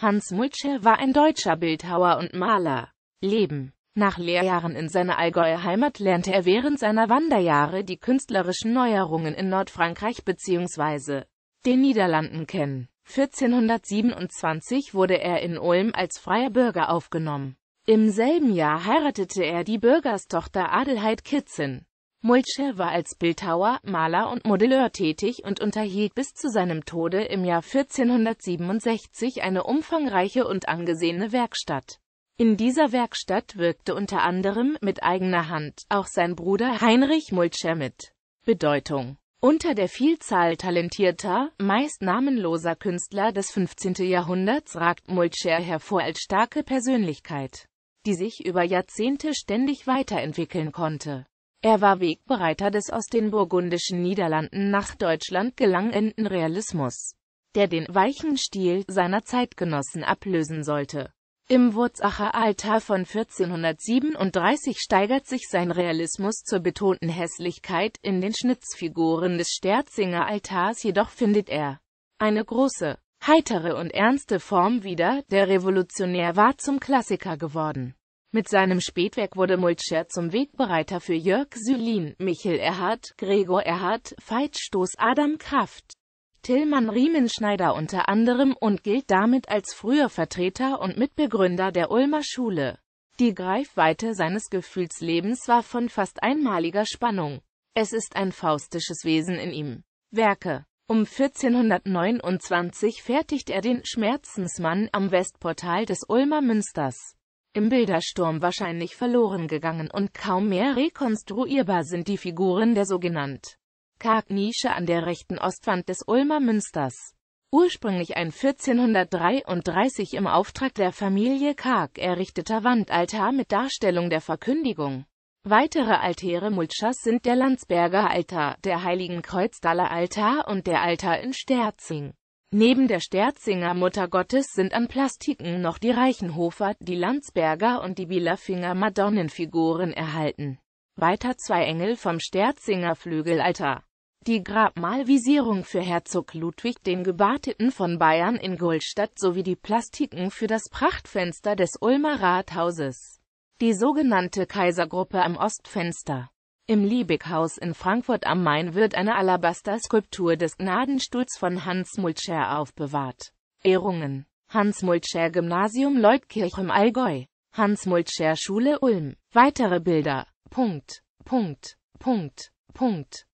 Hans Mulcher war ein deutscher Bildhauer und Maler. Leben nach Lehrjahren in seiner Allgäuer Heimat lernte er während seiner Wanderjahre die künstlerischen Neuerungen in Nordfrankreich bzw. den Niederlanden kennen. 1427 wurde er in Ulm als freier Bürger aufgenommen. Im selben Jahr heiratete er die Bürgerstochter Adelheid Kitzin. Mulcher war als Bildhauer, Maler und Modelleur tätig und unterhielt bis zu seinem Tode im Jahr 1467 eine umfangreiche und angesehene Werkstatt. In dieser Werkstatt wirkte unter anderem mit eigener Hand auch sein Bruder Heinrich Mulcher mit. Bedeutung unter der Vielzahl talentierter, meist namenloser Künstler des 15. Jahrhunderts ragt Mulcher hervor als starke Persönlichkeit, die sich über Jahrzehnte ständig weiterentwickeln konnte. Er war Wegbereiter des aus den burgundischen Niederlanden nach Deutschland gelangenden Realismus, der den weichen Stil seiner Zeitgenossen ablösen sollte. Im Wurzacher Altar von 1437 steigert sich sein Realismus zur betonten Hässlichkeit, in den Schnitzfiguren des Sterzinger Altars jedoch findet er eine große, heitere und ernste Form wieder, der Revolutionär war zum Klassiker geworden. Mit seinem Spätwerk wurde Mulcher zum Wegbereiter für Jörg Sülin, Michel Erhardt, Gregor Erhardt, Veit Stoß, Adam Kraft, Tillmann Riemenschneider unter anderem und gilt damit als früher Vertreter und Mitbegründer der Ulmer Schule. Die Greifweite seines Gefühlslebens war von fast einmaliger Spannung. Es ist ein faustisches Wesen in ihm. Werke um 1429 fertigt er den Schmerzensmann am Westportal des Ulmer Münsters im Bildersturm wahrscheinlich verloren gegangen und kaum mehr rekonstruierbar sind die Figuren der sogenannten Kargnische an der rechten Ostwand des Ulmer Münsters. Ursprünglich ein 1433 im Auftrag der Familie Karg errichteter Wandaltar mit Darstellung der Verkündigung. Weitere Altäre Mulchers sind der Landsberger Altar, der Heiligen Kreuzdaler Altar und der Altar in Sterzing. Neben der Sterzinger Muttergottes sind an Plastiken noch die Reichenhofer, die Landsberger und die Bielerfinger Madonnenfiguren erhalten. Weiter zwei Engel vom Sterzinger Flügelaltar. Die Grabmalvisierung für Herzog Ludwig den Gebarteten von Bayern in Goldstadt sowie die Plastiken für das Prachtfenster des Ulmer Rathauses. Die sogenannte Kaisergruppe am Ostfenster. Im Liebighaus in Frankfurt am Main wird eine Alabaster-Skulptur des Gnadenstuhls von Hans Mulcher aufbewahrt. Ehrungen Hans Mulcher Gymnasium Leutkirch im Allgäu Hans Mulcher Schule Ulm Weitere Bilder Punkt Punkt Punkt Punkt